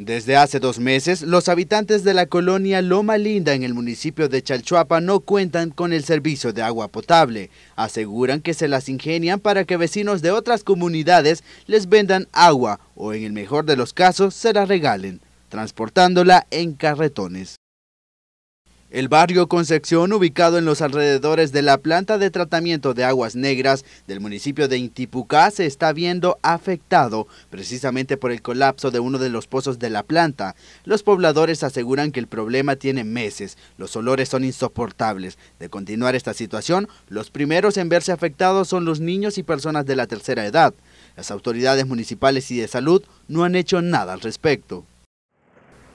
Desde hace dos meses, los habitantes de la colonia Loma Linda en el municipio de Chalchuapa no cuentan con el servicio de agua potable. Aseguran que se las ingenian para que vecinos de otras comunidades les vendan agua o en el mejor de los casos se la regalen, transportándola en carretones. El barrio Concepción, ubicado en los alrededores de la planta de tratamiento de aguas negras del municipio de Intipucá, se está viendo afectado precisamente por el colapso de uno de los pozos de la planta. Los pobladores aseguran que el problema tiene meses, los olores son insoportables. De continuar esta situación, los primeros en verse afectados son los niños y personas de la tercera edad. Las autoridades municipales y de salud no han hecho nada al respecto.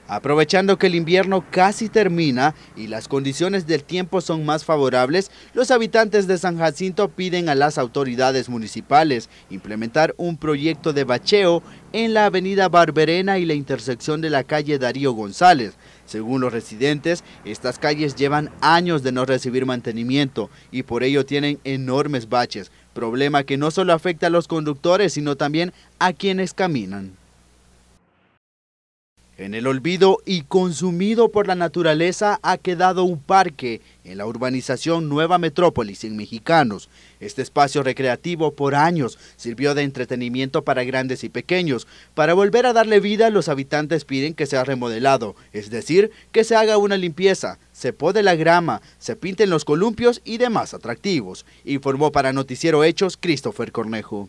Aprovechando que el invierno casi termina y las condiciones del tiempo son más favorables, los habitantes de San Jacinto piden a las autoridades municipales implementar un proyecto de bacheo en la avenida Barberena y la intersección de la calle Darío González. Según los residentes, estas calles llevan años de no recibir mantenimiento y por ello tienen enormes baches, problema que no solo afecta a los conductores, sino también a quienes caminan. En el olvido y consumido por la naturaleza ha quedado un parque en la urbanización Nueva Metrópolis en Mexicanos. Este espacio recreativo por años sirvió de entretenimiento para grandes y pequeños. Para volver a darle vida, los habitantes piden que sea remodelado, es decir, que se haga una limpieza, se pode la grama, se pinten los columpios y demás atractivos, informó para Noticiero Hechos Christopher Cornejo.